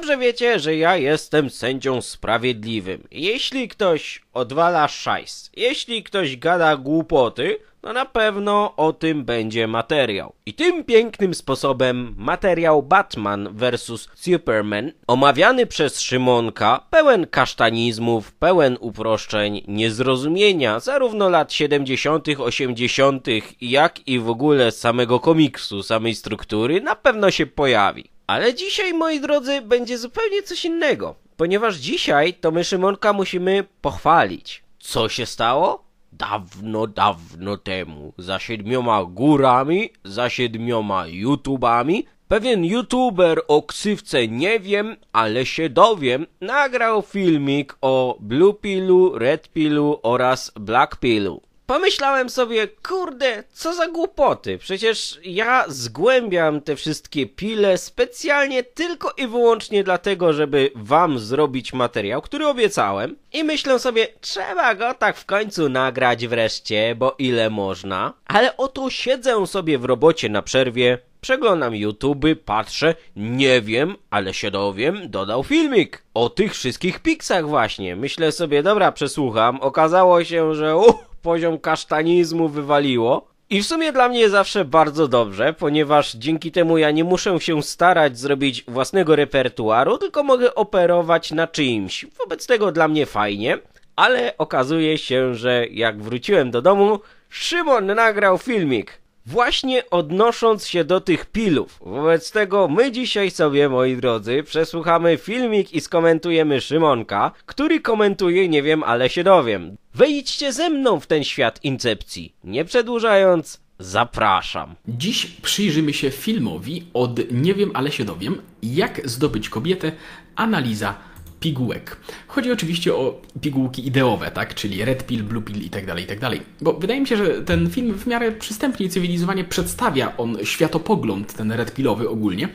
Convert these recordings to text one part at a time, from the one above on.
Dobrze wiecie, że ja jestem sędzią sprawiedliwym. Jeśli ktoś odwala szajs, jeśli ktoś gada głupoty, no na pewno o tym będzie materiał. I tym pięknym sposobem materiał Batman vs. Superman, omawiany przez Szymonka, pełen kasztanizmów, pełen uproszczeń, niezrozumienia, zarówno lat 70., 80., jak i w ogóle samego komiksu, samej struktury, na pewno się pojawi. Ale dzisiaj, moi drodzy, będzie zupełnie coś innego, ponieważ dzisiaj to my Szymonka musimy pochwalić. Co się stało? Dawno, dawno temu, za siedmioma górami, za siedmioma YouTubami, pewien YouTuber o ksywce nie wiem, ale się dowiem, nagrał filmik o Blue Pillu, Red Pillu oraz Black Pillu pomyślałem sobie, kurde, co za głupoty. Przecież ja zgłębiam te wszystkie pile specjalnie tylko i wyłącznie dlatego, żeby wam zrobić materiał, który obiecałem. I myślę sobie, trzeba go tak w końcu nagrać wreszcie, bo ile można. Ale oto siedzę sobie w robocie na przerwie, Przeglądam YouTube, patrzę, nie wiem, ale się dowiem, dodał filmik o tych wszystkich piksach właśnie. Myślę sobie, dobra, przesłucham. Okazało się, że uh, poziom kasztanizmu wywaliło. I w sumie dla mnie zawsze bardzo dobrze, ponieważ dzięki temu ja nie muszę się starać zrobić własnego repertuaru, tylko mogę operować na czyimś. Wobec tego dla mnie fajnie, ale okazuje się, że jak wróciłem do domu, Szymon nagrał filmik właśnie odnosząc się do tych pilów. Wobec tego my dzisiaj sobie, moi drodzy, przesłuchamy filmik i skomentujemy Szymonka, który komentuje, nie wiem, ale się dowiem. Wejdźcie ze mną w ten świat incepcji. Nie przedłużając, Zapraszam. Dziś przyjrzymy się filmowi od Nie wiem, ale się dowiem, jak zdobyć kobietę, analiza pigułek. Chodzi oczywiście o pigułki ideowe, tak? Czyli red pill, blue pill itd., tak itd. Tak Bo wydaje mi się, że ten film w miarę przystępnie i cywilizowanie przedstawia on światopogląd, ten red pillowy ogólnie,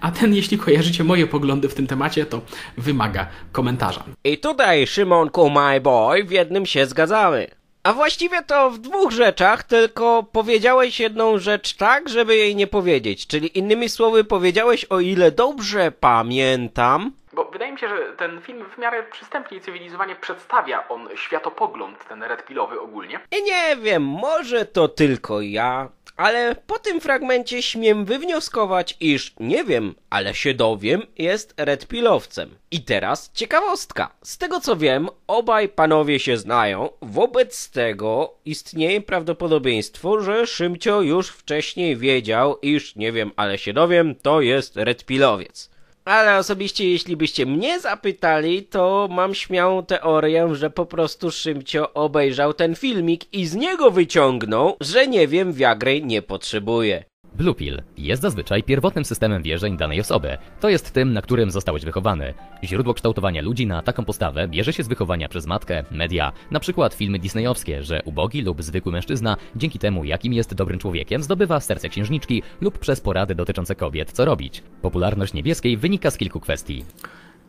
a ten, jeśli kojarzycie moje poglądy w tym temacie, to wymaga komentarza. I tutaj, Szymonku, my boy, w jednym się zgadzamy. A właściwie to w dwóch rzeczach, tylko powiedziałeś jedną rzecz tak, żeby jej nie powiedzieć. Czyli innymi słowy, powiedziałeś, o ile dobrze pamiętam, bo wydaje mi się, że ten film w miarę przystępnie i cywilizowanie przedstawia on światopogląd, ten redpilowy ogólnie. I nie wiem, może to tylko ja, ale po tym fragmencie śmiem wywnioskować, iż nie wiem, ale się dowiem, jest redpilowcem. I teraz ciekawostka. Z tego co wiem, obaj panowie się znają, wobec tego istnieje prawdopodobieństwo, że Szymcio już wcześniej wiedział, iż nie wiem, ale się dowiem, to jest redpilowiec. Ale osobiście, jeśli byście mnie zapytali, to mam śmiałą teorię, że po prostu Szymcio obejrzał ten filmik i z niego wyciągnął, że nie wiem, wiagry nie potrzebuje. Blue Pill jest zazwyczaj pierwotnym systemem wierzeń danej osoby. To jest tym, na którym zostałeś wychowany. Źródło kształtowania ludzi na taką postawę bierze się z wychowania przez matkę, media, na przykład filmy disneyowskie, że ubogi lub zwykły mężczyzna dzięki temu, jakim jest dobrym człowiekiem, zdobywa serce księżniczki lub przez porady dotyczące kobiet, co robić. Popularność niebieskiej wynika z kilku kwestii.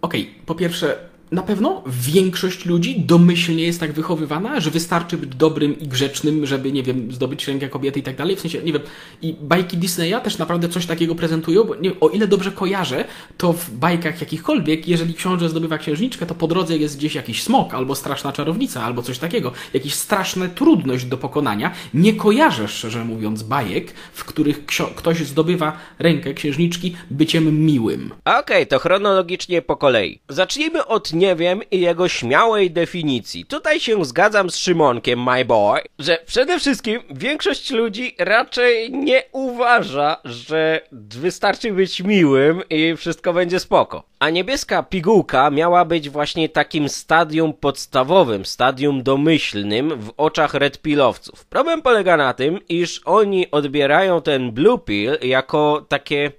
Okej, okay, po pierwsze, na pewno większość ludzi domyślnie jest tak wychowywana, że wystarczy być dobrym i grzecznym, żeby, nie wiem, zdobyć rękę kobiety i tak dalej. W sensie, nie wiem, i bajki Disneya też naprawdę coś takiego prezentują, bo nie, o ile dobrze kojarzę, to w bajkach jakichkolwiek, jeżeli książę zdobywa księżniczkę, to po drodze jest gdzieś jakiś smok, albo straszna czarownica, albo coś takiego. Jakiś straszna trudność do pokonania. Nie kojarzę, szczerze mówiąc, bajek, w których ktoś zdobywa rękę księżniczki byciem miłym. Okej, okay, to chronologicznie po kolei. Zacznijmy od nie wiem i jego śmiałej definicji. Tutaj się zgadzam z Szymonkiem, my boy, że przede wszystkim większość ludzi raczej nie uważa, że wystarczy być miłym i wszystko będzie spoko. A niebieska pigułka miała być właśnie takim stadium podstawowym, stadium domyślnym w oczach red pillowców. Problem polega na tym, iż oni odbierają ten blue pill jako takie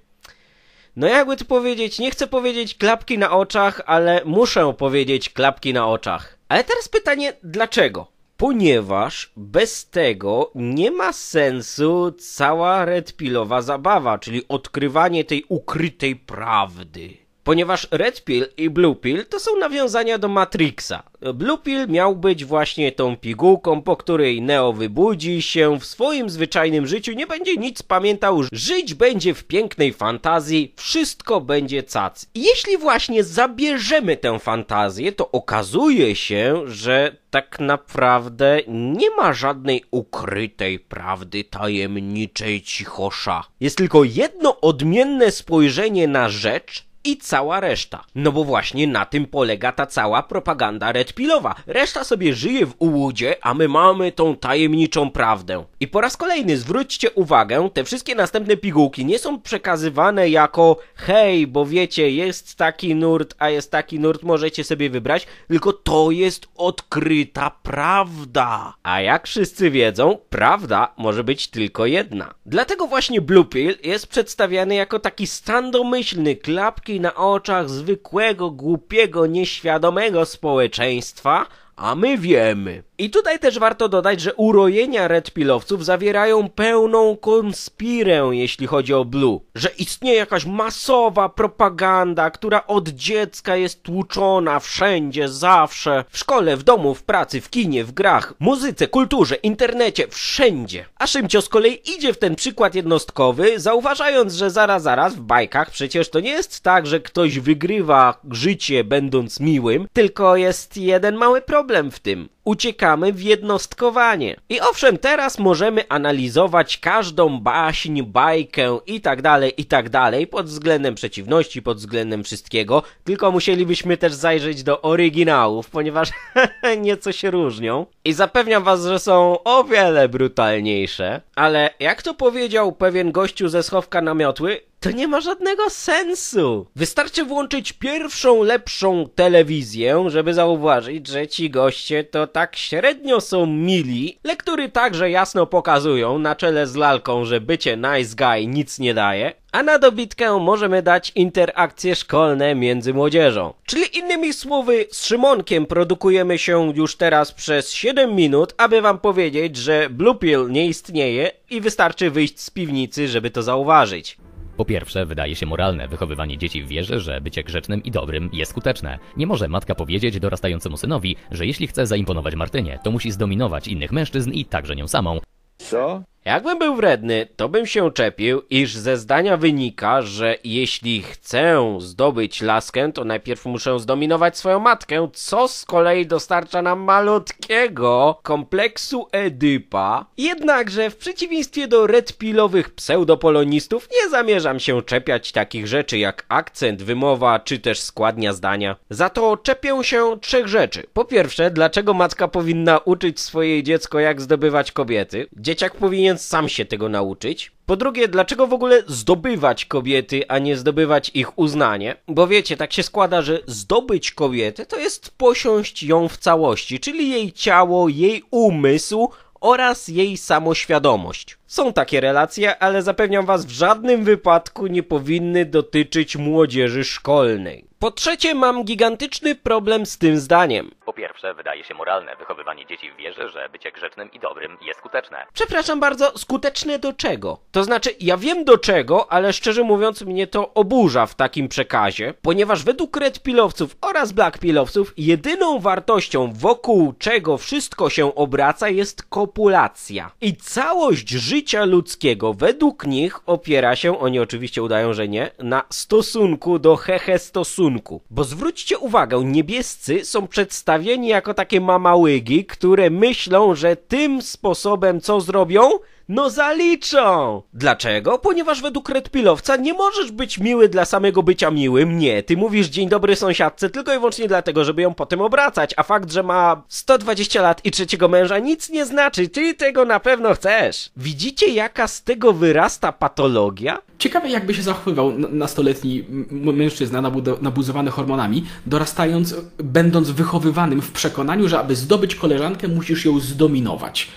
no jakby tu powiedzieć, nie chcę powiedzieć klapki na oczach, ale muszę powiedzieć klapki na oczach. Ale teraz pytanie, dlaczego? Ponieważ bez tego nie ma sensu cała redpilowa zabawa, czyli odkrywanie tej ukrytej prawdy ponieważ Red Pill i Blue Pill to są nawiązania do Matrixa. Blue Pill miał być właśnie tą pigułką, po której Neo wybudzi się w swoim zwyczajnym życiu, nie będzie nic pamiętał, żyć będzie w pięknej fantazji, wszystko będzie cac. Jeśli właśnie zabierzemy tę fantazję, to okazuje się, że tak naprawdę nie ma żadnej ukrytej prawdy, tajemniczej cichosza. Jest tylko jedno odmienne spojrzenie na rzecz, i cała reszta. No bo właśnie na tym polega ta cała propaganda redpilowa. Reszta sobie żyje w ułudzie, a my mamy tą tajemniczą prawdę. I po raz kolejny zwróćcie uwagę, te wszystkie następne pigułki nie są przekazywane jako hej, bo wiecie, jest taki nurt, a jest taki nurt, możecie sobie wybrać, tylko to jest odkryta prawda. A jak wszyscy wiedzą, prawda może być tylko jedna. Dlatego właśnie Blue Pill jest przedstawiany jako taki stan domyślny, klapki na oczach zwykłego, głupiego, nieświadomego społeczeństwa a my wiemy. I tutaj też warto dodać, że urojenia Red Pillowców zawierają pełną konspirę, jeśli chodzi o Blue. Że istnieje jakaś masowa propaganda, która od dziecka jest tłuczona wszędzie, zawsze. W szkole, w domu, w pracy, w kinie, w grach, muzyce, kulturze, internecie, wszędzie. A Szymcio z kolei idzie w ten przykład jednostkowy, zauważając, że zaraz, zaraz w bajkach przecież to nie jest tak, że ktoś wygrywa życie będąc miłym, tylko jest jeden mały problem problem w tym. Uciekamy w jednostkowanie. I owszem, teraz możemy analizować każdą baśń, bajkę i tak dalej, i tak dalej, pod względem przeciwności, pod względem wszystkiego, tylko musielibyśmy też zajrzeć do oryginałów, ponieważ nieco się różnią. I zapewniam was, że są o wiele brutalniejsze. Ale jak to powiedział pewien gościu ze schowka namiotły, to nie ma żadnego sensu. Wystarczy włączyć pierwszą lepszą telewizję, żeby zauważyć, że ci goście to tak średnio są mili. Lektury także jasno pokazują na czele z lalką, że bycie nice guy nic nie daje a na dobitkę możemy dać interakcje szkolne między młodzieżą. Czyli innymi słowy, z Szymonkiem produkujemy się już teraz przez 7 minut, aby wam powiedzieć, że Blue Pill nie istnieje i wystarczy wyjść z piwnicy, żeby to zauważyć. Po pierwsze, wydaje się moralne wychowywanie dzieci w wierze, że bycie grzecznym i dobrym jest skuteczne. Nie może matka powiedzieć dorastającemu synowi, że jeśli chce zaimponować Martynie, to musi zdominować innych mężczyzn i także nią samą. Co? Jakbym był wredny, to bym się czepił, iż ze zdania wynika, że jeśli chcę zdobyć laskę, to najpierw muszę zdominować swoją matkę, co z kolei dostarcza nam malutkiego kompleksu Edypa. Jednakże w przeciwieństwie do redpilowych pseudopolonistów nie zamierzam się czepiać takich rzeczy jak akcent, wymowa czy też składnia zdania. Za to czepię się trzech rzeczy. Po pierwsze, dlaczego matka powinna uczyć swoje dziecko jak zdobywać kobiety? Dzieciak powinien powinien sam się tego nauczyć. Po drugie, dlaczego w ogóle zdobywać kobiety, a nie zdobywać ich uznanie? Bo wiecie, tak się składa, że zdobyć kobietę to jest posiąść ją w całości, czyli jej ciało, jej umysł oraz jej samoświadomość. Są takie relacje, ale zapewniam Was, w żadnym wypadku nie powinny dotyczyć młodzieży szkolnej. Po trzecie, mam gigantyczny problem z tym zdaniem. Po pierwsze, wydaje się moralne wychowywanie dzieci w wierze, że bycie grzecznym i dobrym jest skuteczne. Przepraszam bardzo, skuteczne do czego? To znaczy, ja wiem do czego, ale szczerze mówiąc mnie to oburza w takim przekazie, ponieważ według Red Pilowców oraz Black Pilowców jedyną wartością, wokół czego wszystko się obraca jest kopulacja. I całość życia życia ludzkiego według nich opiera się, oni oczywiście udają, że nie, na stosunku do hehe stosunku. Bo zwróćcie uwagę, niebiescy są przedstawieni jako takie mamałygi, które myślą, że tym sposobem co zrobią? No zaliczą! Dlaczego? Ponieważ według Redpilowca nie możesz być miły dla samego bycia miłym. Nie, ty mówisz dzień dobry sąsiadce tylko i wyłącznie dlatego, żeby ją potem obracać, a fakt, że ma 120 lat i trzeciego męża nic nie znaczy, ty tego na pewno chcesz. Widzicie jaka z tego wyrasta patologia? Ciekawe jakby się zachowywał nastoletni mężczyzna nabuzowany hormonami, dorastając, będąc wychowywanym w przekonaniu, że aby zdobyć koleżankę musisz ją zdominować.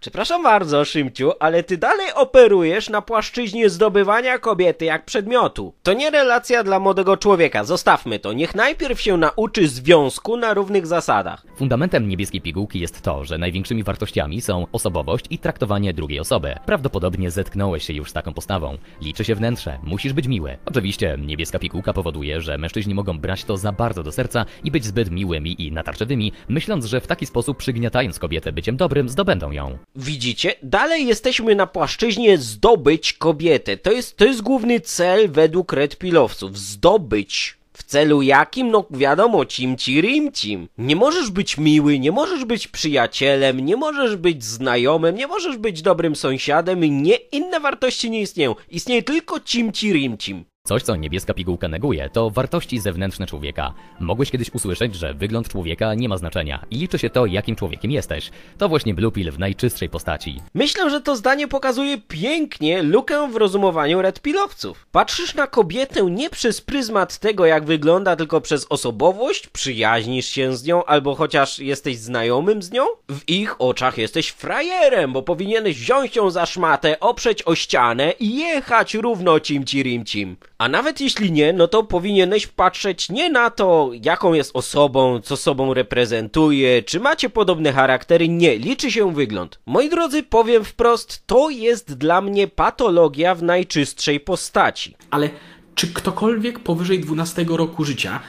Przepraszam bardzo, Szymciu, ale ty dalej operujesz na płaszczyźnie zdobywania kobiety jak przedmiotu. To nie relacja dla młodego człowieka, zostawmy to. Niech najpierw się nauczy związku na równych zasadach. Fundamentem niebieskiej pigułki jest to, że największymi wartościami są osobowość i traktowanie drugiej osoby. Prawdopodobnie zetknąłeś się już z taką postawą. Liczy się wnętrze, musisz być miły. Oczywiście niebieska pigułka powoduje, że mężczyźni mogą brać to za bardzo do serca i być zbyt miłymi i natarczywymi, myśląc, że w taki sposób przygniatając kobietę byciem dobrym, zdobędą ją. Widzicie? Dalej jesteśmy na płaszczyźnie zdobyć kobietę. To jest, to jest główny cel według Red Pillowców. Zdobyć. W celu jakim? No wiadomo, cimci rimcim. Nie możesz być miły, nie możesz być przyjacielem, nie możesz być znajomym, nie możesz być dobrym sąsiadem, nie, inne wartości nie istnieją. Istnieje tylko cimci rimcim. Coś, co niebieska pigułka neguje, to wartości zewnętrzne człowieka. Mogłeś kiedyś usłyszeć, że wygląd człowieka nie ma znaczenia i liczy się to, jakim człowiekiem jesteś. To właśnie Blue Pill w najczystszej postaci. Myślę, że to zdanie pokazuje pięknie lukę w rozumowaniu Red Pillowców. Patrzysz na kobietę nie przez pryzmat tego, jak wygląda, tylko przez osobowość, przyjaźnisz się z nią, albo chociaż jesteś znajomym z nią? W ich oczach jesteś frajerem, bo powinieneś wziąć ją za szmatę, oprzeć o ścianę i jechać równo cim ci cim. A nawet jeśli nie, no to powinieneś patrzeć nie na to, jaką jest osobą, co sobą reprezentuje, czy macie podobne charaktery, nie, liczy się wygląd. Moi drodzy, powiem wprost, to jest dla mnie patologia w najczystszej postaci. Ale czy ktokolwiek powyżej 12 roku życia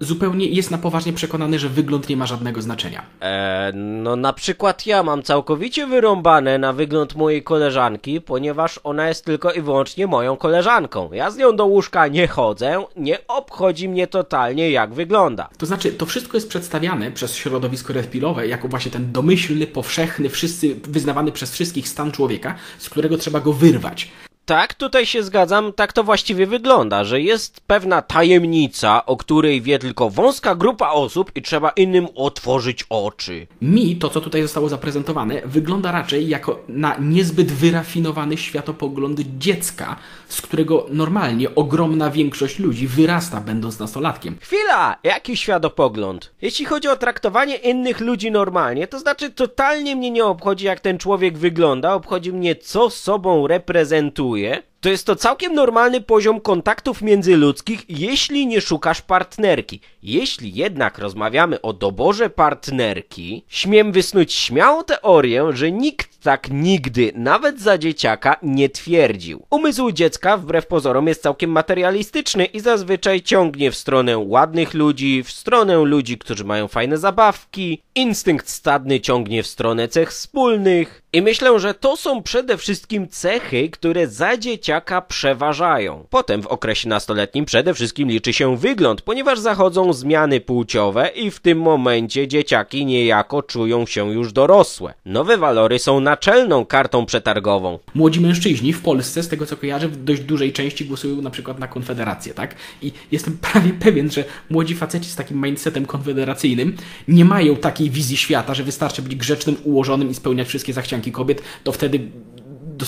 zupełnie jest na poważnie przekonany, że wygląd nie ma żadnego znaczenia. E, no na przykład ja mam całkowicie wyrąbane na wygląd mojej koleżanki, ponieważ ona jest tylko i wyłącznie moją koleżanką. Ja z nią do łóżka nie chodzę, nie obchodzi mnie totalnie jak wygląda. To znaczy, to wszystko jest przedstawiane przez środowisko respilowe jako właśnie ten domyślny, powszechny, wszyscy wyznawany przez wszystkich stan człowieka, z którego trzeba go wyrwać. Tak, tutaj się zgadzam, tak to właściwie wygląda, że jest pewna tajemnica, o której wie tylko wąska grupa osób i trzeba innym otworzyć oczy. Mi to, co tutaj zostało zaprezentowane, wygląda raczej jako na niezbyt wyrafinowany światopogląd dziecka, z którego normalnie ogromna większość ludzi wyrasta będąc nastolatkiem. Chwila! Jaki światopogląd? Jeśli chodzi o traktowanie innych ludzi normalnie, to znaczy totalnie mnie nie obchodzi jak ten człowiek wygląda, obchodzi mnie co sobą reprezentuje spróbuję To jest to całkiem normalny poziom kontaktów międzyludzkich, jeśli nie szukasz partnerki. Jeśli jednak rozmawiamy o doborze partnerki, śmiem wysnuć śmiałą teorię, że nikt tak nigdy, nawet za dzieciaka, nie twierdził. Umysł dziecka, wbrew pozorom, jest całkiem materialistyczny i zazwyczaj ciągnie w stronę ładnych ludzi, w stronę ludzi, którzy mają fajne zabawki. Instynkt stadny ciągnie w stronę cech wspólnych. I myślę, że to są przede wszystkim cechy, które za dzieciaka dzieciaka przeważają. Potem w okresie nastoletnim przede wszystkim liczy się wygląd, ponieważ zachodzą zmiany płciowe i w tym momencie dzieciaki niejako czują się już dorosłe. Nowe walory są naczelną kartą przetargową. Młodzi mężczyźni w Polsce, z tego co kojarzę, w dość dużej części głosują na przykład na Konfederację, tak? I jestem prawie pewien, że młodzi faceci z takim mindsetem konfederacyjnym nie mają takiej wizji świata, że wystarczy być grzecznym, ułożonym i spełniać wszystkie zachcianki kobiet, to wtedy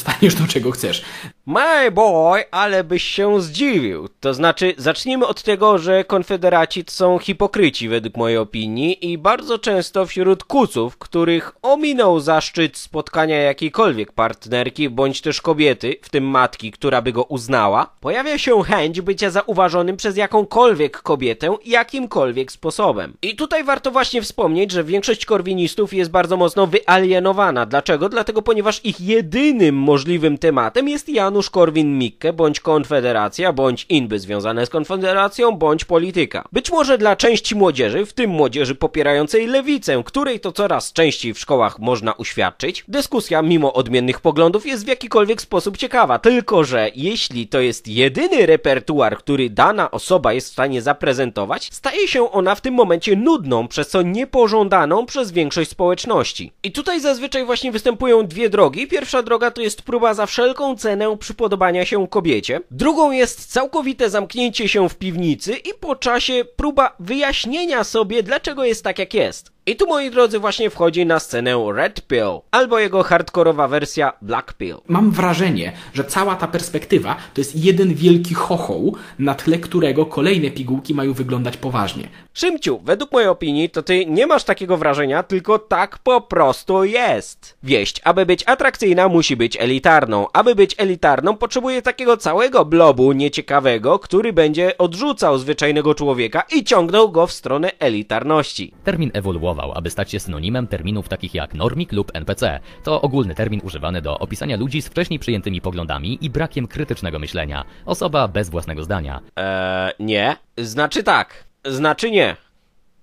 dostaniesz do czego chcesz. My boy, ale byś się zdziwił. To znaczy, zacznijmy od tego, że konfederaci są hipokryci według mojej opinii i bardzo często wśród kuców, których ominął zaszczyt spotkania jakiejkolwiek partnerki bądź też kobiety, w tym matki, która by go uznała, pojawia się chęć bycia zauważonym przez jakąkolwiek kobietę jakimkolwiek sposobem. I tutaj warto właśnie wspomnieć, że większość korwinistów jest bardzo mocno wyalienowana. Dlaczego? Dlatego, ponieważ ich jedynym możliwym tematem jest Janusz Korwin-Mikke, bądź Konfederacja, bądź inby związane z Konfederacją, bądź polityka. Być może dla części młodzieży, w tym młodzieży popierającej lewicę, której to coraz częściej w szkołach można uświadczyć, dyskusja mimo odmiennych poglądów jest w jakikolwiek sposób ciekawa, tylko że jeśli to jest jedyny repertuar, który dana osoba jest w stanie zaprezentować, staje się ona w tym momencie nudną, przez co niepożądaną przez większość społeczności. I tutaj zazwyczaj właśnie występują dwie drogi. Pierwsza droga to jest jest próba za wszelką cenę przypodobania się kobiecie. Drugą jest całkowite zamknięcie się w piwnicy i po czasie próba wyjaśnienia sobie, dlaczego jest tak jak jest. I tu, moi drodzy, właśnie wchodzi na scenę Red Pill, albo jego hardkorowa wersja Black Pill. Mam wrażenie, że cała ta perspektywa to jest jeden wielki chochoł, na tle którego kolejne pigułki mają wyglądać poważnie. Szymciu, według mojej opinii to ty nie masz takiego wrażenia, tylko tak po prostu jest. Wieść, aby być atrakcyjna, musi być elitarną. Aby być elitarną, potrzebuje takiego całego blobu nieciekawego, który będzie odrzucał zwyczajnego człowieka i ciągnął go w stronę elitarności. Termin ewoluował aby stać się synonimem terminów takich jak normik lub NPC. To ogólny termin używany do opisania ludzi z wcześniej przyjętymi poglądami i brakiem krytycznego myślenia. Osoba bez własnego zdania. Eee, nie. Znaczy tak. Znaczy nie.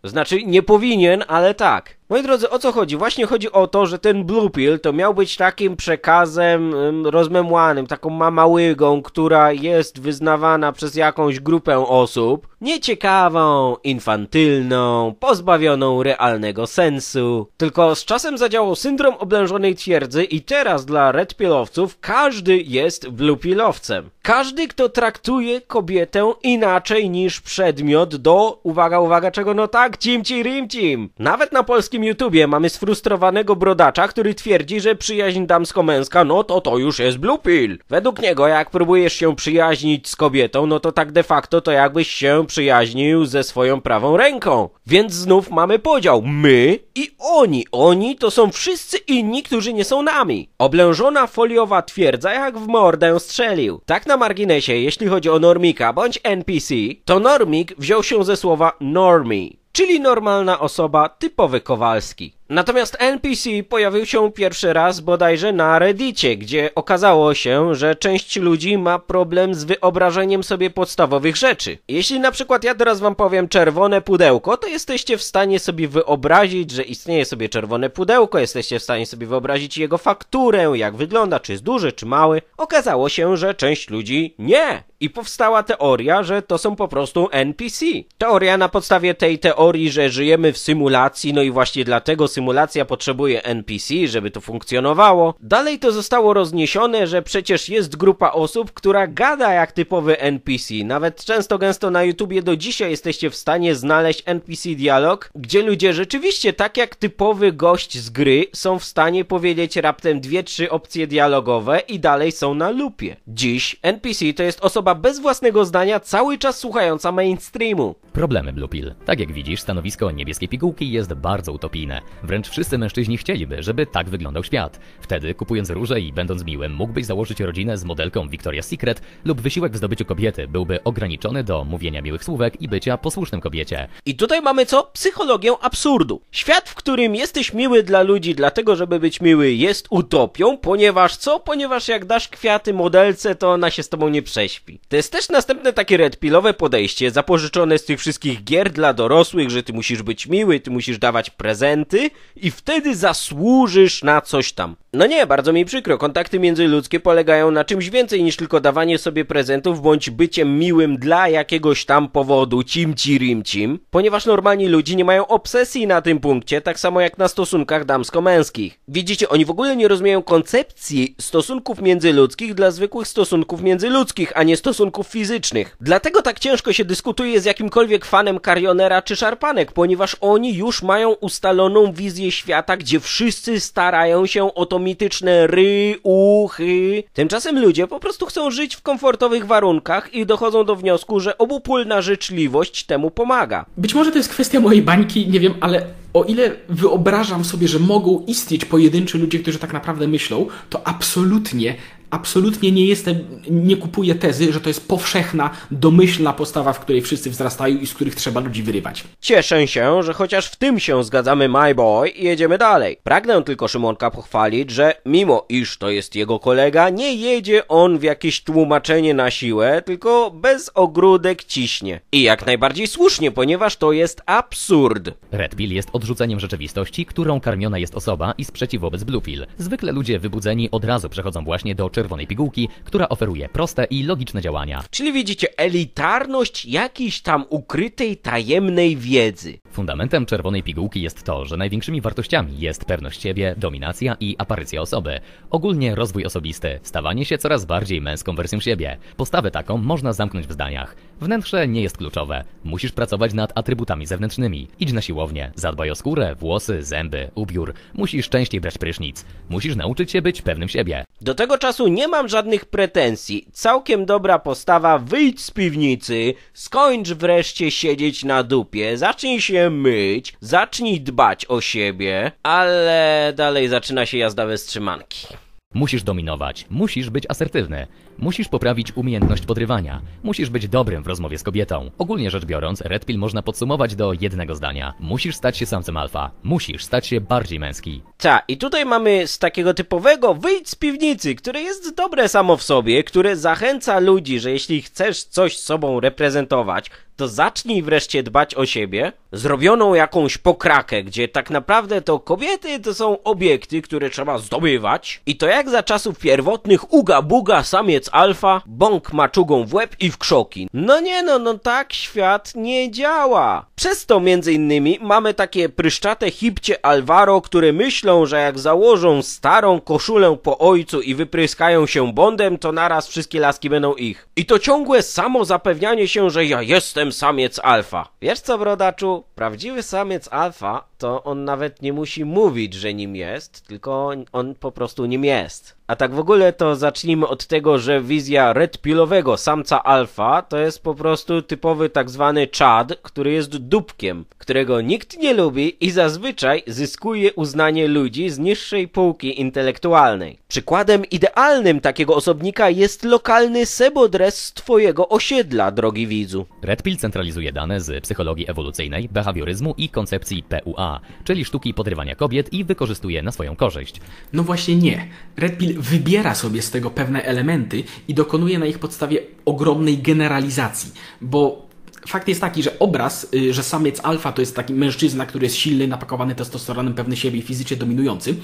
Znaczy nie powinien, ale tak. Moi drodzy, o co chodzi? Właśnie chodzi o to, że ten Blue Pill to miał być takim przekazem rozmemłanym, taką mamałygą, która jest wyznawana przez jakąś grupę osób, nieciekawą, infantylną, pozbawioną realnego sensu. Tylko z czasem zadziałał syndrom oblężonej twierdzy i teraz dla Red Pillowców każdy jest Blue Pillowcem. Każdy, kto traktuje kobietę inaczej niż przedmiot do, uwaga, uwaga, czego no tak, cim, cim, rim, cim. Nawet na polskim polskim YouTubie mamy sfrustrowanego brodacza, który twierdzi, że przyjaźń damsko-męska, no to to już jest blue pill. Według niego, jak próbujesz się przyjaźnić z kobietą, no to tak de facto to jakbyś się przyjaźnił ze swoją prawą ręką. Więc znów mamy podział my i oni. Oni to są wszyscy inni, którzy nie są nami. Oblężona foliowa twierdza jak w mordę strzelił. Tak na marginesie, jeśli chodzi o normika bądź NPC, to normik wziął się ze słowa normie, czyli normalna osoba, typowy Kowalski. Natomiast NPC pojawił się pierwszy raz bodajże na Reddicie, gdzie okazało się, że część ludzi ma problem z wyobrażeniem sobie podstawowych rzeczy. Jeśli na przykład ja teraz wam powiem czerwone pudełko, to jesteście w stanie sobie wyobrazić, że istnieje sobie czerwone pudełko, jesteście w stanie sobie wyobrazić jego fakturę, jak wygląda, czy jest duży, czy mały. Okazało się, że część ludzi nie. I powstała teoria, że to są po prostu NPC. Teoria na podstawie tej teorii, że żyjemy w symulacji, no i właśnie dlatego symulacja symulacja potrzebuje NPC, żeby to funkcjonowało. Dalej to zostało rozniesione, że przecież jest grupa osób, która gada jak typowy NPC. Nawet często gęsto na YouTubie do dzisiaj jesteście w stanie znaleźć NPC dialog, gdzie ludzie rzeczywiście tak jak typowy gość z gry są w stanie powiedzieć raptem 2-3 opcje dialogowe i dalej są na lupie. Dziś NPC to jest osoba bez własnego zdania cały czas słuchająca mainstreamu. Problemy Blue Tak jak widzisz, stanowisko niebieskiej pigułki jest bardzo utopijne. W Wręcz wszyscy mężczyźni chcieliby, żeby tak wyglądał świat. Wtedy, kupując róże i będąc miłym, mógłbyś założyć rodzinę z modelką Victoria's Secret lub wysiłek w zdobyciu kobiety byłby ograniczony do mówienia miłych słówek i bycia posłusznym kobiecie. I tutaj mamy co? Psychologię absurdu. Świat, w którym jesteś miły dla ludzi dlatego, żeby być miły, jest utopią, ponieważ co? Ponieważ jak dasz kwiaty modelce, to ona się z tobą nie prześpi. To jest też następne takie redpillowe podejście, zapożyczone z tych wszystkich gier dla dorosłych, że ty musisz być miły, ty musisz dawać prezenty, i wtedy zasłużysz na coś tam. No nie, bardzo mi przykro, kontakty międzyludzkie polegają na czymś więcej niż tylko dawanie sobie prezentów bądź byciem miłym dla jakiegoś tam powodu, cim ci rim cim, ponieważ normalni ludzie nie mają obsesji na tym punkcie, tak samo jak na stosunkach damsko-męskich. Widzicie, oni w ogóle nie rozumieją koncepcji stosunków międzyludzkich dla zwykłych stosunków międzyludzkich, a nie stosunków fizycznych. Dlatego tak ciężko się dyskutuje z jakimkolwiek fanem karionera czy szarpanek, ponieważ oni już mają ustaloną wizję wizję świata, gdzie wszyscy starają się o to mityczne ry, uchy. Tymczasem ludzie po prostu chcą żyć w komfortowych warunkach i dochodzą do wniosku, że obopólna życzliwość temu pomaga. Być może to jest kwestia mojej bańki, nie wiem, ale o ile wyobrażam sobie, że mogą istnieć pojedynczy ludzie, którzy tak naprawdę myślą, to absolutnie absolutnie nie jestem, nie kupuję tezy, że to jest powszechna, domyślna postawa, w której wszyscy wzrastają i z których trzeba ludzi wyrywać. Cieszę się, że chociaż w tym się zgadzamy, my boy, i jedziemy dalej. Pragnę tylko Szymonka pochwalić, że mimo iż to jest jego kolega, nie jedzie on w jakieś tłumaczenie na siłę, tylko bez ogródek ciśnie. I jak najbardziej słusznie, ponieważ to jest absurd. Red Pill jest odrzuceniem rzeczywistości, którą karmiona jest osoba i sprzeciw wobec Bluefield. Zwykle ludzie wybudzeni od razu przechodzą właśnie do czy czerwonej pigułki, która oferuje proste i logiczne działania. Czyli widzicie, elitarność jakiejś tam ukrytej, tajemnej wiedzy. Fundamentem czerwonej pigułki jest to, że największymi wartościami jest pewność siebie, dominacja i aparycja osoby. Ogólnie rozwój osobisty, stawanie się coraz bardziej męską wersją siebie. Postawę taką można zamknąć w zdaniach. Wnętrze nie jest kluczowe. Musisz pracować nad atrybutami zewnętrznymi. Idź na siłownię, zadbaj o skórę, włosy, zęby, ubiór. Musisz częściej brać prysznic. Musisz nauczyć się być pewnym siebie. Do tego czasu nie mam żadnych pretensji. Całkiem dobra postawa, wyjdź z piwnicy, skończ wreszcie siedzieć na dupie, zacznij się myć, zacznij dbać o siebie, ale dalej zaczyna się jazda bez trzymanki. Musisz dominować, musisz być asertywny, musisz poprawić umiejętność podrywania, musisz być dobrym w rozmowie z kobietą. Ogólnie rzecz biorąc, Red Pill można podsumować do jednego zdania. Musisz stać się samcem alfa, musisz stać się bardziej męski. Ta, i tutaj mamy z takiego typowego wyjdź z piwnicy, które jest dobre samo w sobie, które zachęca ludzi, że jeśli chcesz coś sobą reprezentować, to zacznij wreszcie dbać o siebie, zrobioną jakąś pokrakę, gdzie tak naprawdę to kobiety to są obiekty, które trzeba zdobywać i to jak za czasów pierwotnych uga buga samiec alfa, bąk maczugą w łeb i w krzoki. No nie no, no tak świat nie działa. Przez to między innymi mamy takie pryszczate hipcie Alvaro, które myślą, że jak założą starą koszulę po ojcu i wypryskają się bondem, to naraz wszystkie laski będą ich. I to ciągłe samo zapewnianie się, że ja jestem samiec alfa. Wiesz co, brodaczu? Prawdziwy samiec alfa to on nawet nie musi mówić, że nim jest, tylko on po prostu nim jest. A tak w ogóle to zacznijmy od tego, że wizja red pillowego samca alfa to jest po prostu typowy tak zwany czad, który jest dupkiem, którego nikt nie lubi i zazwyczaj zyskuje uznanie ludzi z niższej półki intelektualnej. Przykładem idealnym takiego osobnika jest lokalny sebodres z twojego osiedla, drogi widzu. Red centralizuje dane z psychologii ewolucyjnej, behawioryzmu i koncepcji PUA, czyli sztuki podrywania kobiet i wykorzystuje na swoją korzyść. No właśnie nie. Red Pill wybiera sobie z tego pewne elementy i dokonuje na ich podstawie ogromnej generalizacji, bo fakt jest taki, że obraz, y, że samiec alfa to jest taki mężczyzna, który jest silny, napakowany testosteronem, pewny siebie i fizycznie dominujący,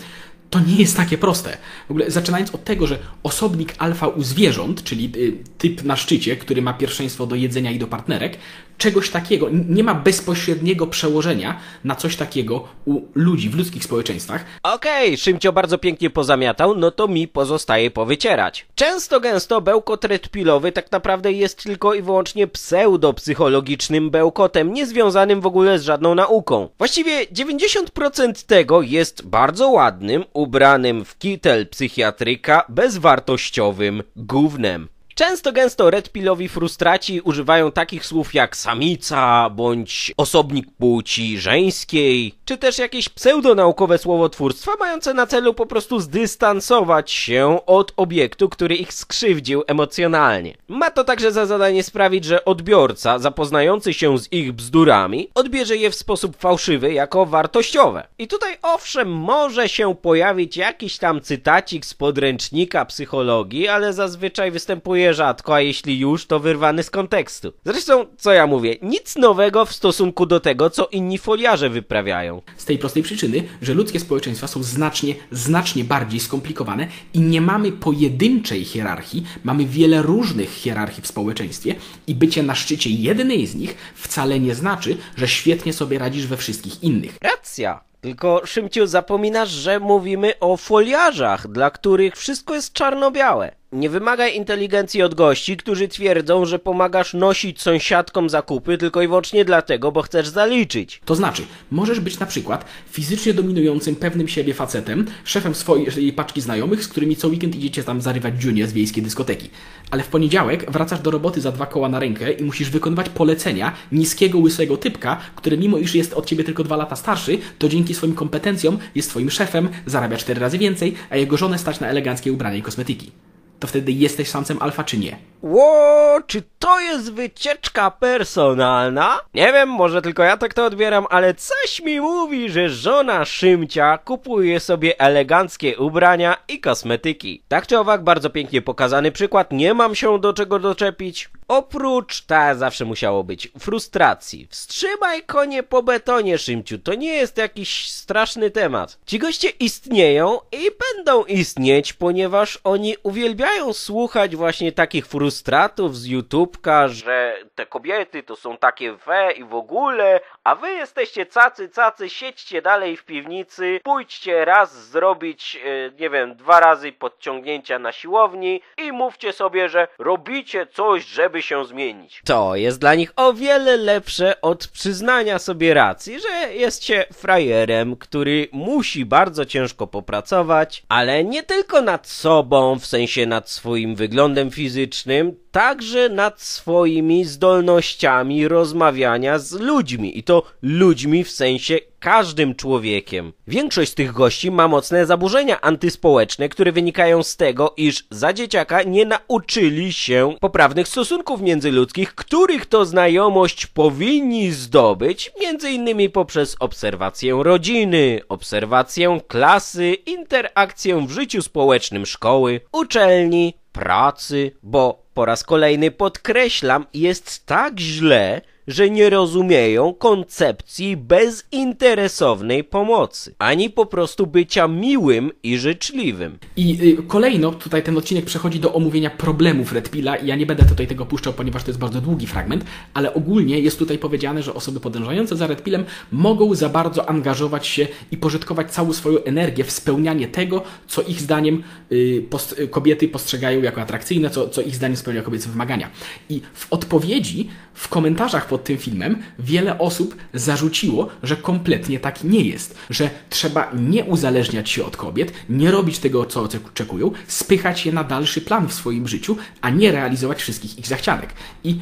to nie jest takie proste. W ogóle zaczynając od tego, że osobnik alfa u zwierząt, czyli y, typ na szczycie, który ma pierwszeństwo do jedzenia i do partnerek, czegoś takiego, nie ma bezpośredniego przełożenia na coś takiego u ludzi w ludzkich społeczeństwach. Okej, okay, Szymcio bardzo pięknie pozamiatał, no to mi pozostaje powycierać. Często gęsto bełkot redpilowy tak naprawdę jest tylko i wyłącznie pseudopsychologicznym bełkotem, niezwiązanym w ogóle z żadną nauką. Właściwie 90% tego jest bardzo ładnym, ubranym w kitel psychiatryka bezwartościowym gównem. Często gęsto redpilowi frustraci używają takich słów jak samica, bądź osobnik płci żeńskiej, czy też jakieś pseudonaukowe słowotwórstwa mające na celu po prostu zdystansować się od obiektu, który ich skrzywdził emocjonalnie. Ma to także za zadanie sprawić, że odbiorca zapoznający się z ich bzdurami odbierze je w sposób fałszywy jako wartościowe. I tutaj owszem może się pojawić jakiś tam cytacik z podręcznika psychologii, ale zazwyczaj występuje rzadko, a jeśli już, to wyrwany z kontekstu. Zresztą, co ja mówię, nic nowego w stosunku do tego, co inni foliarze wyprawiają. Z tej prostej przyczyny, że ludzkie społeczeństwa są znacznie, znacznie bardziej skomplikowane i nie mamy pojedynczej hierarchii, mamy wiele różnych hierarchii w społeczeństwie i bycie na szczycie jednej z nich wcale nie znaczy, że świetnie sobie radzisz we wszystkich innych. Racja! Tylko Szymciu zapominasz, że mówimy o foliarzach, dla których wszystko jest czarno-białe. Nie wymagaj inteligencji od gości, którzy twierdzą, że pomagasz nosić sąsiadkom zakupy tylko i wyłącznie dlatego, bo chcesz zaliczyć. To znaczy, możesz być na przykład fizycznie dominującym pewnym siebie facetem, szefem swojej paczki znajomych, z którymi co weekend idziecie tam zarywać dziunie z wiejskiej dyskoteki. Ale w poniedziałek wracasz do roboty za dwa koła na rękę i musisz wykonywać polecenia niskiego, łysego typka, który mimo iż jest od ciebie tylko dwa lata starszy, to dzięki swoim kompetencjom jest twoim szefem, zarabia cztery razy więcej, a jego żonę stać na eleganckie ubranie i kosmetyki to wtedy jesteś samcem alfa czy nie. Ło, czy to jest wycieczka personalna? Nie wiem, może tylko ja tak to odbieram, ale coś mi mówi, że żona Szymcia kupuje sobie eleganckie ubrania i kosmetyki. Tak czy owak, bardzo pięknie pokazany przykład, nie mam się do czego doczepić. Oprócz, ta zawsze musiało być, frustracji. Wstrzymaj konie po betonie, Szymciu, to nie jest jakiś straszny temat. Ci goście istnieją i będą istnieć, ponieważ oni uwielbiają uwielbiają słuchać właśnie takich frustratów z YouTubka, że te kobiety to są takie we i w ogóle, a wy jesteście cacy, cacy, siedźcie dalej w piwnicy, pójdźcie raz zrobić, e, nie wiem, dwa razy podciągnięcia na siłowni i mówcie sobie, że robicie coś, żeby się zmienić. To jest dla nich o wiele lepsze od przyznania sobie racji, że jestcie frajerem, który musi bardzo ciężko popracować, ale nie tylko nad sobą, w sensie na nad swoim wyglądem fizycznym, także nad swoimi zdolnościami rozmawiania z ludźmi i to ludźmi w sensie każdym człowiekiem. Większość z tych gości ma mocne zaburzenia antyspołeczne, które wynikają z tego, iż za dzieciaka nie nauczyli się poprawnych stosunków międzyludzkich, których to znajomość powinni zdobyć m.in. poprzez obserwację rodziny, obserwację klasy, interakcję w życiu społecznym szkoły, uczelni, pracy, bo po raz kolejny podkreślam, jest tak źle, że nie rozumieją koncepcji bezinteresownej pomocy, ani po prostu bycia miłym i życzliwym. I y, kolejno tutaj ten odcinek przechodzi do omówienia problemów Red Pilla. Ja nie będę tutaj tego puszczał, ponieważ to jest bardzo długi fragment, ale ogólnie jest tutaj powiedziane, że osoby podążające za Red Pillem mogą za bardzo angażować się i pożytkować całą swoją energię w spełnianie tego, co ich zdaniem y, post, y, kobiety postrzegają jako atrakcyjne, co, co ich zdaniem spełnia kobiece wymagania. I w odpowiedzi, w komentarzach pod pod tym filmem, wiele osób zarzuciło, że kompletnie tak nie jest, że trzeba nie uzależniać się od kobiet, nie robić tego, co oczekują, spychać je na dalszy plan w swoim życiu, a nie realizować wszystkich ich zachcianek. I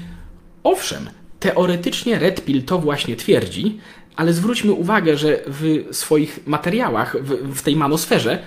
owszem, teoretycznie Red Pill to właśnie twierdzi, ale zwróćmy uwagę, że w swoich materiałach, w, w tej manosferze,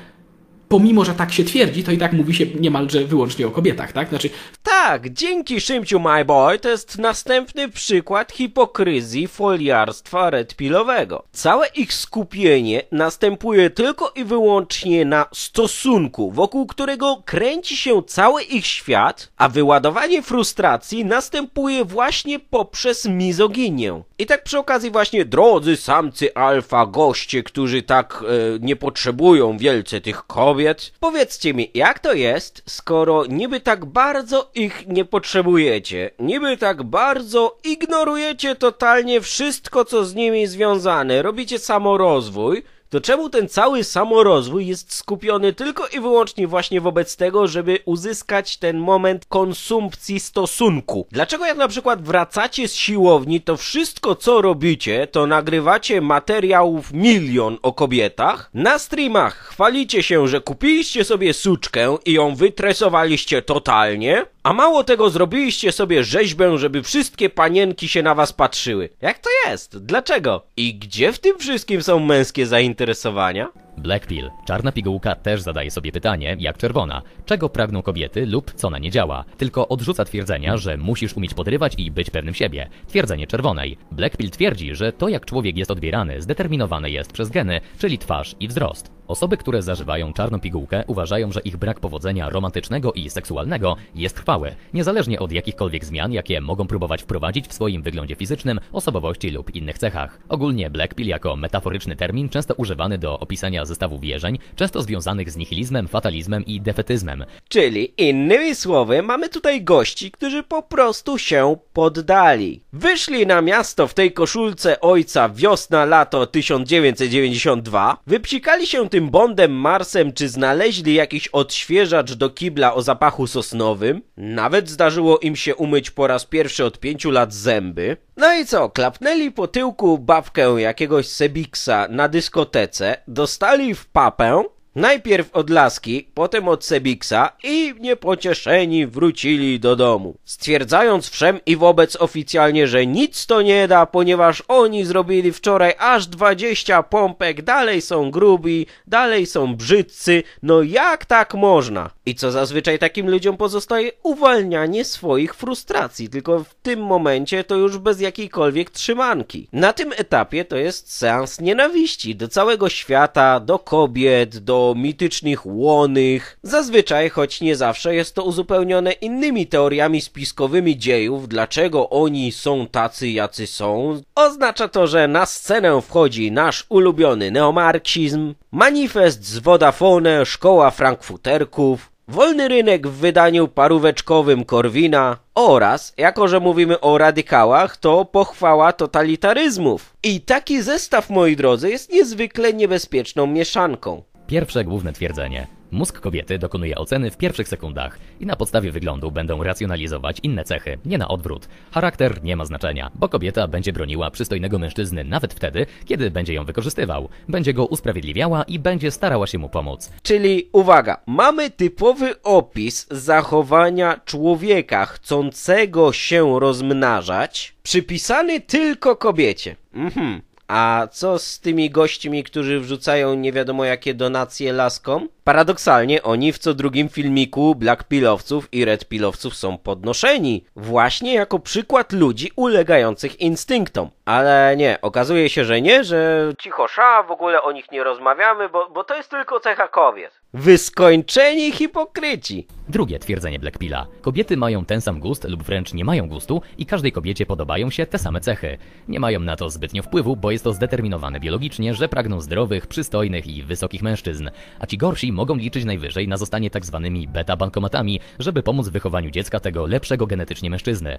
pomimo, że tak się twierdzi, to i tak mówi się niemalże wyłącznie o kobietach, tak? Znaczy... Tak, dzięki Szymciu My Boy to jest następny przykład hipokryzji foliarstwa redpilowego. Całe ich skupienie następuje tylko i wyłącznie na stosunku, wokół którego kręci się cały ich świat, a wyładowanie frustracji następuje właśnie poprzez mizoginię. I tak przy okazji właśnie drodzy samcy alfa goście, którzy tak e, nie potrzebują wielce tych kobiet, odpowiedź. Powiedzcie mi, jak to jest, skoro niby tak bardzo ich nie potrzebujecie, niby tak bardzo ignorujecie totalnie wszystko, co z nimi związane, robicie samorozwój, to czemu ten cały samorozwój jest skupiony tylko i wyłącznie właśnie wobec tego, żeby uzyskać ten moment konsumpcji stosunku? Dlaczego jak na przykład wracacie z siłowni, to wszystko co robicie, to nagrywacie materiałów milion o kobietach, na streamach chwalicie się, że kupiliście sobie suczkę i ją wytresowaliście totalnie, a mało tego zrobiliście sobie rzeźbę, żeby wszystkie panienki się na was patrzyły. Jak to jest? Dlaczego? I gdzie w tym wszystkim są męskie zainteresowania? zainteresowania? Black Pill. Czarna pigułka też zadaje sobie pytanie, jak czerwona, czego pragną kobiety lub co na nie działa. Tylko odrzuca twierdzenia, że musisz umieć podrywać i być pewnym siebie. Twierdzenie czerwonej. Black Pill twierdzi, że to jak człowiek jest odbierany zdeterminowane jest przez geny, czyli twarz i wzrost. Osoby, które zażywają czarną pigułkę uważają, że ich brak powodzenia romantycznego i seksualnego jest trwały, niezależnie od jakichkolwiek zmian, jakie mogą próbować wprowadzić w swoim wyglądzie fizycznym, osobowości lub innych cechach. Ogólnie Black Pill jako metaforyczny termin często używany do opisania zestawu wierzeń, często związanych z nihilizmem, fatalizmem i defetyzmem. Czyli innymi słowy, mamy tutaj gości, którzy po prostu się poddali. Wyszli na miasto w tej koszulce ojca wiosna-lato 1992, wypsikali się tym bondem Marsem, czy znaleźli jakiś odświeżacz do kibla o zapachu sosnowym, nawet zdarzyło im się umyć po raz pierwszy od pięciu lat zęby, no i co, klapnęli po tyłku babkę jakiegoś Sebiksa na dyskotece, dostali w papę Najpierw od Laski, potem od Sebiksa i niepocieszeni wrócili do domu, stwierdzając wszem i wobec oficjalnie, że nic to nie da, ponieważ oni zrobili wczoraj aż 20 pompek, dalej są grubi, dalej są brzydcy, no jak tak można? I co zazwyczaj takim ludziom pozostaje? Uwalnianie swoich frustracji, tylko w tym momencie to już bez jakiejkolwiek trzymanki. Na tym etapie to jest seans nienawiści do całego świata, do kobiet, do mitycznych łonych. Zazwyczaj, choć nie zawsze, jest to uzupełnione innymi teoriami spiskowymi dziejów, dlaczego oni są tacy, jacy są. Oznacza to, że na scenę wchodzi nasz ulubiony neomarksizm, manifest z Vodafone, szkoła frankfurterków, wolny rynek w wydaniu paróweczkowym Korwina oraz, jako że mówimy o radykałach, to pochwała totalitaryzmów. I taki zestaw, moi drodzy, jest niezwykle niebezpieczną mieszanką. Pierwsze główne twierdzenie. Mózg kobiety dokonuje oceny w pierwszych sekundach i na podstawie wyglądu będą racjonalizować inne cechy, nie na odwrót. Charakter nie ma znaczenia, bo kobieta będzie broniła przystojnego mężczyzny nawet wtedy, kiedy będzie ją wykorzystywał. Będzie go usprawiedliwiała i będzie starała się mu pomóc. Czyli uwaga, mamy typowy opis zachowania człowieka chcącego się rozmnażać, przypisany tylko kobiecie. Mhm. A co z tymi gośćmi, którzy wrzucają nie wiadomo jakie donacje laskom? Paradoksalnie oni w co drugim filmiku Black Pilowców i Red Pilowców są podnoszeni. Właśnie jako przykład ludzi ulegających instynktom. Ale nie, okazuje się, że nie, że cichosza, w ogóle o nich nie rozmawiamy, bo, bo to jest tylko cecha kobiet. Wyskończeni hipokryci. Drugie twierdzenie Blackpilla. Kobiety mają ten sam gust lub wręcz nie mają gustu i każdej kobiecie podobają się te same cechy. Nie mają na to zbytnio wpływu, bo jest to zdeterminowane biologicznie, że pragną zdrowych, przystojnych i wysokich mężczyzn. A ci gorsi mogą liczyć najwyżej na zostanie tak zwanymi beta-bankomatami, żeby pomóc w wychowaniu dziecka tego lepszego genetycznie mężczyzny.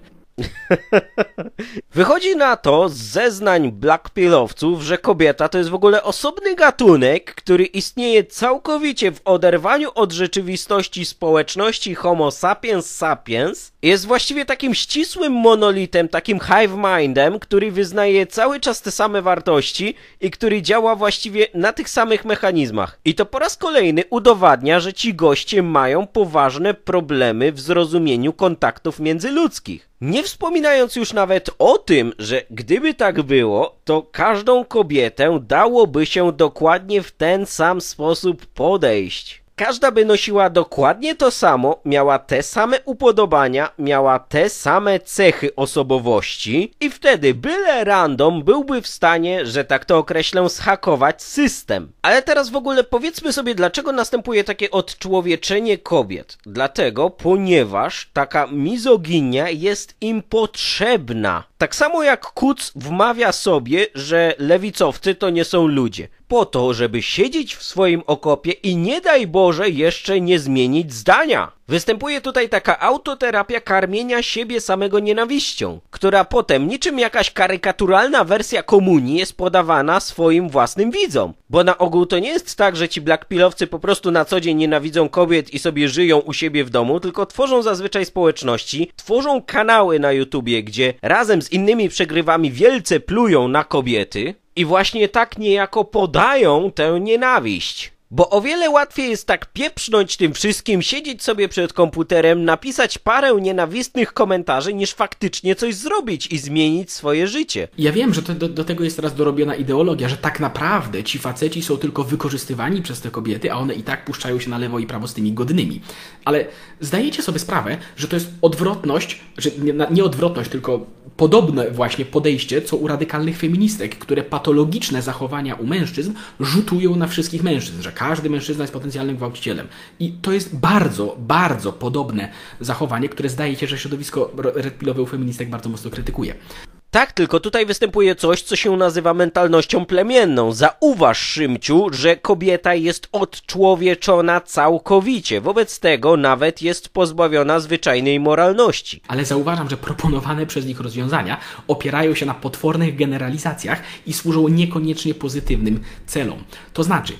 Wychodzi na to z zeznań blackpillowców, że kobieta to jest w ogóle osobny gatunek, który istnieje całkowicie w oderwaniu od rzeczywistości społecznej społeczności Homo sapiens sapiens jest właściwie takim ścisłym monolitem, takim hive mindem, który wyznaje cały czas te same wartości i który działa właściwie na tych samych mechanizmach. I to po raz kolejny udowadnia, że ci goście mają poważne problemy w zrozumieniu kontaktów międzyludzkich. Nie wspominając już nawet o tym, że gdyby tak było, to każdą kobietę dałoby się dokładnie w ten sam sposób podejść. Każda by nosiła dokładnie to samo, miała te same upodobania, miała te same cechy osobowości i wtedy byle random byłby w stanie, że tak to określę, zhakować system. Ale teraz w ogóle powiedzmy sobie, dlaczego następuje takie odczłowieczenie kobiet. Dlatego, ponieważ taka mizoginia jest im potrzebna. Tak samo jak Kuc wmawia sobie, że lewicowcy to nie są ludzie po to, żeby siedzieć w swoim okopie i nie daj Boże jeszcze nie zmienić zdania. Występuje tutaj taka autoterapia karmienia siebie samego nienawiścią, która potem niczym jakaś karykaturalna wersja komunii jest podawana swoim własnym widzom. Bo na ogół to nie jest tak, że ci blackpilowcy po prostu na co dzień nienawidzą kobiet i sobie żyją u siebie w domu, tylko tworzą zazwyczaj społeczności, tworzą kanały na YouTubie, gdzie razem z innymi przegrywami wielce plują na kobiety i właśnie tak niejako podają tę nienawiść. Bo o wiele łatwiej jest tak pieprznąć tym wszystkim, siedzieć sobie przed komputerem, napisać parę nienawistnych komentarzy, niż faktycznie coś zrobić i zmienić swoje życie. Ja wiem, że do, do, tego jest teraz dorobiona ideologia, że tak naprawdę ci faceci są tylko wykorzystywani przez te kobiety, a one i tak puszczają się na lewo i prawo z tymi godnymi. Ale zdajecie sobie sprawę, że to jest odwrotność, że nie, nie odwrotność, tylko podobne właśnie podejście, co u radykalnych feministek, które patologiczne zachowania u mężczyzn rzutują na wszystkich mężczyzn, że każdy mężczyzna jest potencjalnym gwałcicielem. I to jest bardzo, bardzo podobne zachowanie, które zdaje się, że środowisko redpilowe u feministek bardzo mocno krytykuje. Tak, tylko tutaj występuje coś, co się nazywa mentalnością plemienną. Zauważ, Szymciu, że kobieta jest odczłowieczona całkowicie. Wobec tego nawet jest pozbawiona zwyczajnej moralności. Ale zauważam, że proponowane przez nich rozwiązania opierają się na potwornych generalizacjach i służą niekoniecznie pozytywnym celom. To znaczy,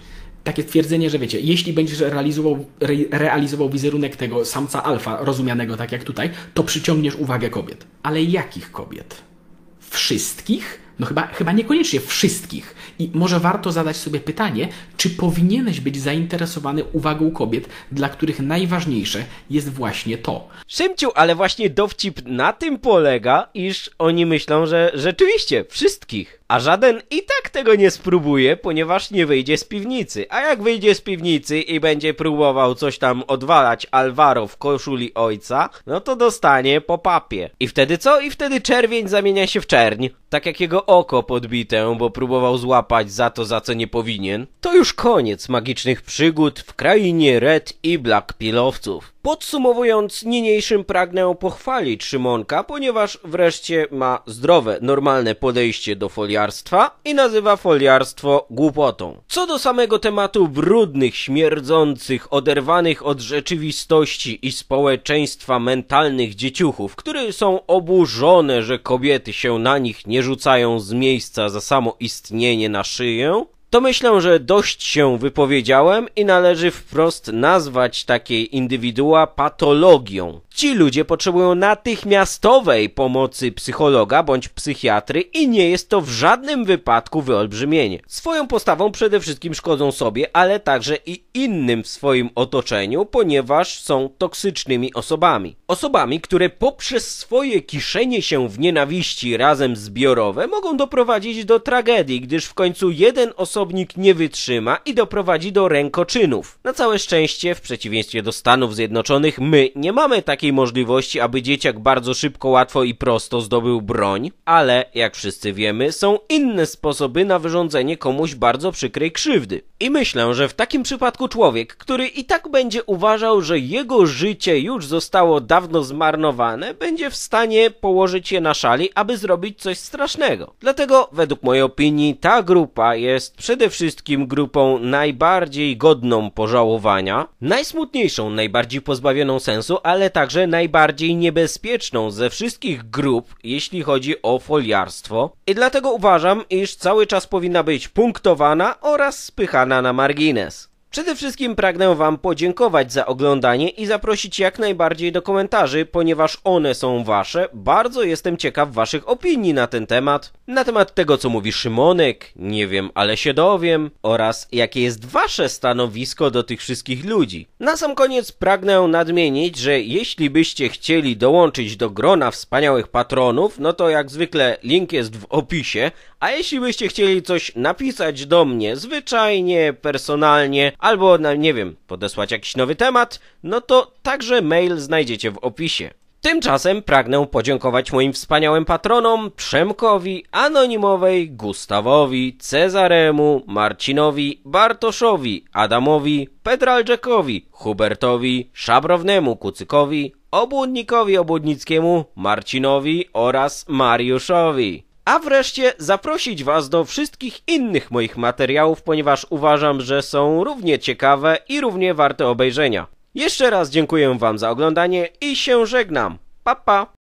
takie twierdzenie, że wiecie, jeśli będziesz realizował, re, realizował wizerunek tego samca alfa, rozumianego tak jak tutaj, to przyciągniesz uwagę kobiet. Ale jakich kobiet? Wszystkich? No chyba, chyba niekoniecznie wszystkich. I może warto zadać sobie pytanie, czy powinieneś być zainteresowany uwagą kobiet, dla których najważniejsze jest właśnie to. Szymciu, ale właśnie dowcip na tym polega, iż oni myślą, że rzeczywiście wszystkich a żaden i tak tego nie spróbuje, ponieważ nie wyjdzie z piwnicy. A jak wyjdzie z piwnicy i będzie próbował coś tam odwalać Alvaro w koszuli ojca, no to dostanie po papie. I wtedy co? I wtedy czerwień zamienia się w czerń. Tak jak jego oko podbite, bo próbował złapać za to, za co nie powinien. To już koniec magicznych przygód w krainie Red i Black Pilowców. Podsumowując niniejszym pragnę pochwalić Szymonka, ponieważ wreszcie ma zdrowe, normalne podejście do foliarstwa i nazywa foliarstwo głupotą. Co do samego tematu brudnych, śmierdzących, oderwanych od rzeczywistości i społeczeństwa mentalnych dzieciuchów, które są oburzone, że kobiety się na nich nie rzucają z miejsca za samo istnienie na szyję, to myślę, że dość się wypowiedziałem i należy wprost nazwać takie indywidua patologią. Ci ludzie potrzebują natychmiastowej pomocy psychologa bądź psychiatry i nie jest to w żadnym wypadku wyolbrzymienie. Swoją postawą przede wszystkim szkodzą sobie, ale także i innym w swoim otoczeniu, ponieważ są toksycznymi osobami. Osobami, które poprzez swoje kiszenie się w nienawiści razem zbiorowe mogą doprowadzić do tragedii, gdyż w końcu jeden osoba osobnik nie wytrzyma i doprowadzi do rękoczynów. Na całe szczęście, w przeciwieństwie do Stanów Zjednoczonych, my nie mamy takiej możliwości, aby dzieciak bardzo szybko, łatwo i prosto zdobył broń, ale, jak wszyscy wiemy, są inne sposoby na wyrządzenie komuś bardzo przykrej krzywdy. I myślę, że w takim przypadku człowiek, który i tak będzie uważał, że jego życie już zostało dawno zmarnowane, będzie w stanie położyć je na szali, aby zrobić coś strasznego. Dlatego, według mojej opinii, ta grupa jest przede przede wszystkim grupą najbardziej godną pożałowania, najsmutniejszą, najbardziej pozbawioną sensu, ale także najbardziej niebezpieczną ze wszystkich grup, jeśli chodzi o foliarstwo. I dlatego uważam, iż cały czas powinna być punktowana oraz spychana na margines. Przede wszystkim pragnę Wam podziękować za oglądanie i zaprosić jak najbardziej do komentarzy, ponieważ one są Wasze. Bardzo jestem ciekaw Waszych opinii na ten temat. Na temat tego, co mówi Szymonek, nie wiem, ale się dowiem, oraz jakie jest Wasze stanowisko do tych wszystkich ludzi. Na sam koniec pragnę nadmienić, że jeśli byście chcieli dołączyć do grona wspaniałych patronów, no to jak zwykle link jest w opisie, a jeśli byście chcieli coś napisać do mnie, zwyczajnie, personalnie, albo, nie wiem, podesłać jakiś nowy temat, no to także mail znajdziecie w opisie. Tymczasem pragnę podziękować moim wspaniałym patronom Przemkowi, Anonimowej, Gustawowi, Cezaremu, Marcinowi, Bartoszowi, Adamowi, Pedralczekowi, Hubertowi, Szabrownemu Kucykowi, Obłudnikowi Obłudnickiemu, Marcinowi oraz Mariuszowi. A wreszcie zaprosić Was do wszystkich innych moich materiałów, ponieważ uważam, że są równie ciekawe i równie warte obejrzenia. Jeszcze raz dziękuję Wam za oglądanie i się żegnam. Pa pa!